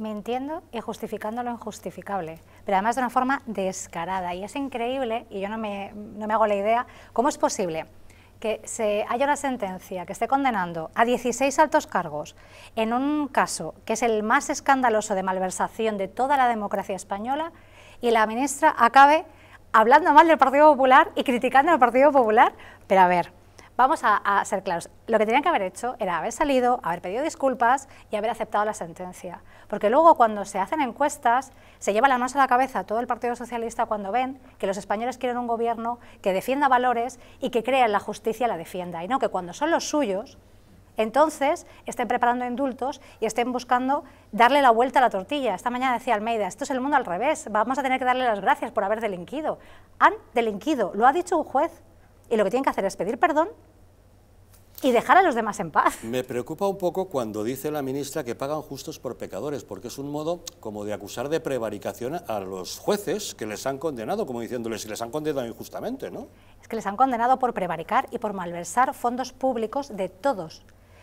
mintiendo y justificando lo injustificable, pero además de una forma descarada. Y es increíble, y yo no me, no me hago la idea, cómo es posible que se haya una sentencia que esté condenando a 16 altos cargos en un caso que es el más escandaloso de malversación de toda la democracia española y la ministra acabe hablando mal del Partido Popular y criticando al Partido Popular. Pero a ver, Vamos a, ser claros. Lo que tenían que haber hecho era haber salido, haber pedido disculpas y haber aceptado la sentencia. Porque luego cuando se hacen encuestas, se lleva la mano a la cabeza todo el Partido Socialista cuando ven que los españoles quieren un gobierno que defienda valores y que crea en la justicia la defienda. Y no que cuando son los suyos, entonces estén preparando indultos y estén buscando darle la vuelta a la tortilla. Esta mañana decía Almeida, esto es el mundo al revés, vamos a tener que darle las gracias por haber delinquido. Han delinquido, lo ha dicho un juez, y lo que tienen que hacer es pedir perdón y dejar a los demás en paz. Me preocupa un poco cuando dice la ministra que pagan justos por pecadores, porque es un modo como de acusar de prevaricación a los jueces que les han condenado, como diciéndoles si les han condenado injustamente, ¿no? Es que les han condenado por prevaricar y por malversar fondos públicos de todos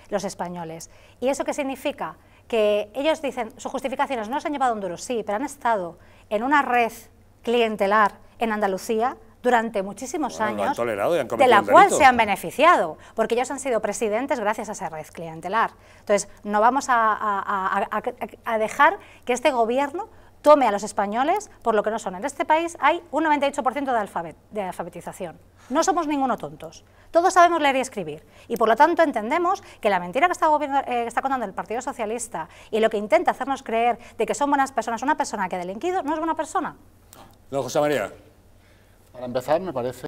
los españoles. ¿Y eso qué significa? Que ellos dicen, sus justificaciones no se han llevado a duro, sí, pero han estado en una red clientelar en Andalucía durante muchísimos años, de la cual se han beneficiado, porque ellos han sido presidentes gracias a esa red clientelar. Entonces, no vamos a, dejar que este gobierno tome a los españoles por lo que no son. En este país hay un 98% de, alfabet, de alfabetización. No somos ninguno tontos. Todos sabemos leer y escribir. Y por lo tanto entendemos que la mentira que está, eh, que está contando el Partido Socialista y lo que intenta hacernos creer de que son buenas personas, una persona que ha delinquido no es buena persona. No, José María. Para empezar, me parece